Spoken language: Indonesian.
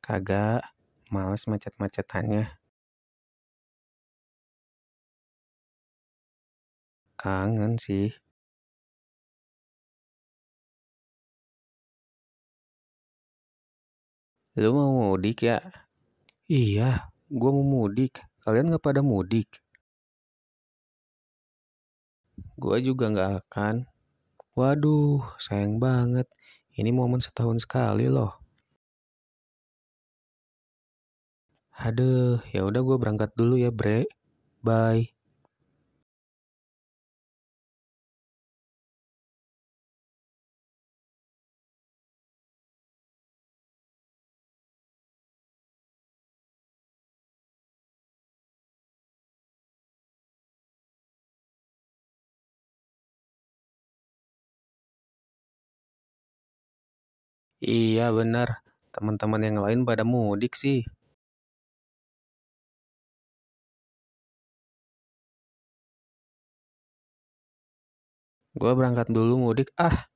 Kagak, males macet-macetannya. Kangen sih. Lu mau mudik ya? Iya, gue mau mudik. Kalian gak pada mudik? Gue juga gak akan. Waduh, sayang banget. Ini momen setahun sekali loh. Aduh, ya udah gue berangkat dulu ya, Bre. Bye. Iya benar, teman-teman yang lain pada mudik sih. Gue berangkat dulu mudik ah.